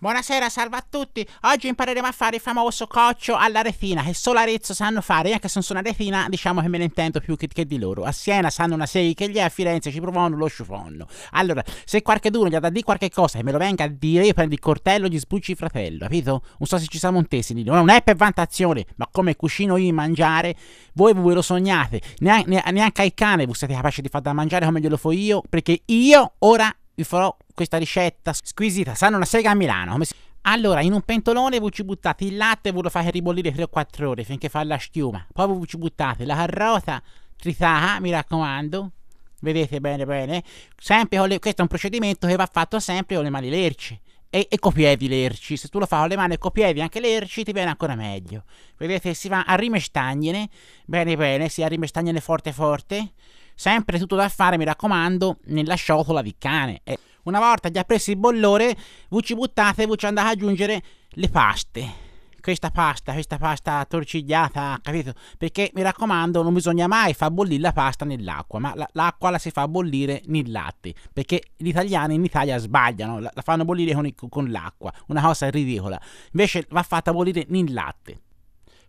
Buonasera, salve a tutti. Oggi impareremo a fare il famoso coccio alla retina, che solo Arezzo sanno fare. anche se non sono una retina, diciamo che me ne intendo più che, che di loro. A Siena sanno una serie che gli è, a Firenze ci provano lo sciufonno. Allora, se qualche duro gli ha da dire qualche cosa e me lo venga a dire, io prendo il cortello e gli sbucci il fratello, capito? Non so se ci siamo intesi, non è per vantazione, ma come cucino io mangiare, voi ve lo sognate. Neanche, neanche ai cani voi siete capaci di far da mangiare come glielo fo io, perché io ora vi farò questa ricetta squisita, sanno una sega a Milano. Come si... Allora, in un pentolone voi ci buttate il latte e ve lo fate ribollire 3-4 ore finché fa la schiuma. Poi voi ci buttate la carota tritata, mi raccomando. Vedete bene bene. Sempre le... Questo è un procedimento che va fatto sempre con le mani lerci. E, e copievi lerci. Se tu lo fai con le mani e copievi anche lerci, ti viene ancora meglio. Vedete, si va a rimestagnene. Bene bene, si a rimestagnene forte forte. Sempre tutto da fare, mi raccomando, nella ciotola di cane. E... Una volta già preso il bollore, voi ci buttate e voi ci andate ad aggiungere le paste. Questa pasta, questa pasta torcigliata, capito? Perché mi raccomando, non bisogna mai far bollire la pasta nell'acqua, ma la, l'acqua la si fa bollire nel latte. Perché gli italiani in Italia sbagliano, la, la fanno bollire con, con l'acqua, una cosa ridicola. Invece va fatta bollire nel latte.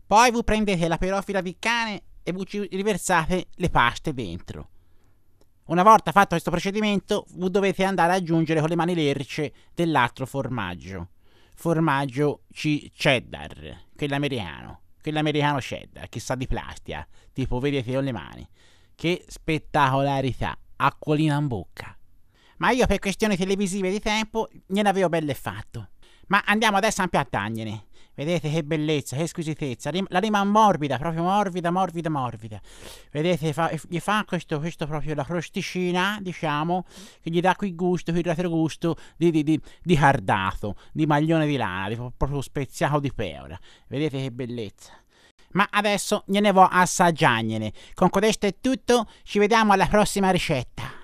Poi voi prendete la perofila di cane e voi ci riversate le paste dentro. Una volta fatto questo procedimento dovete andare ad aggiungere con le mani lerce dell'altro formaggio. Formaggio c- cheddar, quell'americano, quell'americano cheddar, che sa di plastica, tipo vedete con le mani. Che spettacolarità, acquolina in bocca. Ma io per questioni televisive di tempo gliene avevo belle fatto. Ma andiamo adesso a piattagnene. Vedete che bellezza, che squisitezza. La rima morbida, proprio morbida, morbida, morbida. Vedete, fa, gli fa questo, questo proprio la crosticina, diciamo, che gli dà qui gusto, qui retrogusto di, di, di, di cardato, di maglione di lana, di, proprio speziato di pera. Vedete che bellezza ma adesso gliene vo assaggiagnene. Con questo è tutto, ci vediamo alla prossima ricetta.